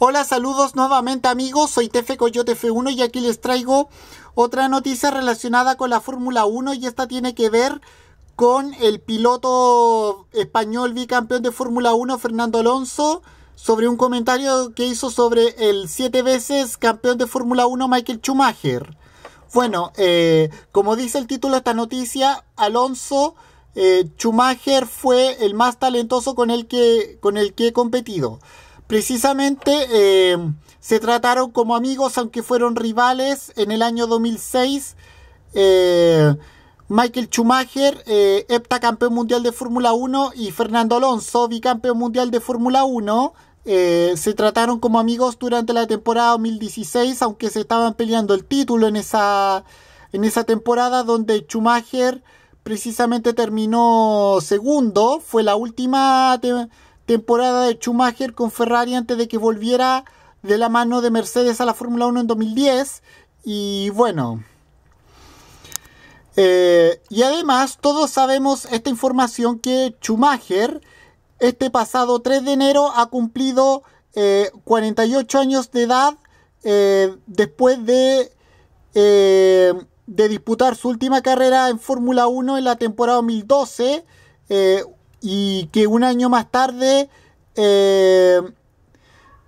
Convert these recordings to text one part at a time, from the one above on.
Hola, saludos nuevamente amigos, soy Tefe Coyote F1 y aquí les traigo otra noticia relacionada con la Fórmula 1 y esta tiene que ver con el piloto español bicampeón de Fórmula 1 Fernando Alonso sobre un comentario que hizo sobre el siete veces campeón de Fórmula 1 Michael Schumacher. Bueno, eh, como dice el título de esta noticia, Alonso eh, Schumacher fue el más talentoso con el que, con el que he competido. Precisamente eh, se trataron como amigos, aunque fueron rivales. En el año 2006, eh, Michael Schumacher, eh, campeón mundial de Fórmula 1, y Fernando Alonso, bicampeón mundial de Fórmula 1, eh, se trataron como amigos durante la temporada 2016, aunque se estaban peleando el título en esa, en esa temporada donde Schumacher precisamente terminó segundo. Fue la última temporada de Schumacher con Ferrari antes de que volviera de la mano de Mercedes a la Fórmula 1 en 2010. Y bueno. Eh, y además, todos sabemos esta información que Schumacher, este pasado 3 de enero, ha cumplido 48 eh, años de edad eh, después de, de disputar su última carrera en Fórmula 1 en la temporada 2012 y que un año más tarde eh,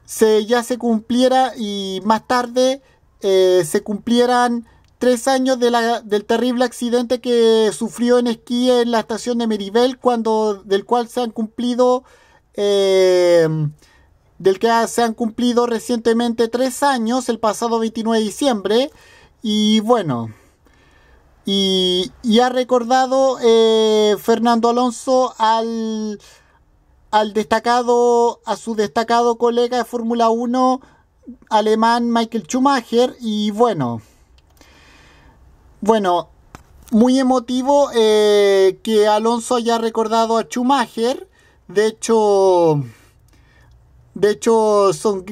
se, ya se cumpliera y más tarde eh, se cumplieran tres años del terrible accidente que sufrió en esquí en la estación de Meribel, cuando, del cual se han cumplido eh, del que se han cumplido recientemente tres años, el pasado 29 de diciembre. Y bueno. Y, ha recordado eh, Fernando Alonso al, al destacado, a su destacado colega de Fórmula 1 alemán Michael Schumacher. Y bueno, bueno, muy emotivo eh, que Alonso haya recordado a Schumacher. De hecho, de hecho, son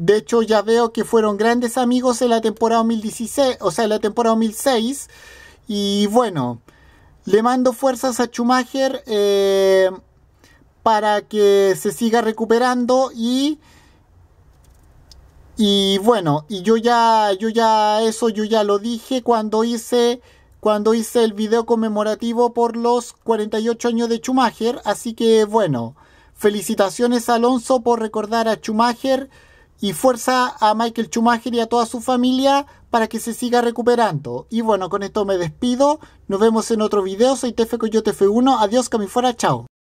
de hecho, ya veo que fueron grandes amigos en la temporada 2016, o sea, la temporada 2006. Y bueno, le mando fuerzas a Schumacher eh, para que se siga recuperando y... Y bueno, y yo ya, yo ya, eso yo ya lo dije cuando hice, cuando hice el video conmemorativo por los 48 años de Schumacher. Así que bueno, felicitaciones Alonso por recordar a Schumacher y fuerza a Michael Schumacher y a toda su familia para que se siga recuperando. Y bueno, con esto me despido. Nos vemos en otro video. Soy Tefe Coyote F1. Adiós, fuera. Chao.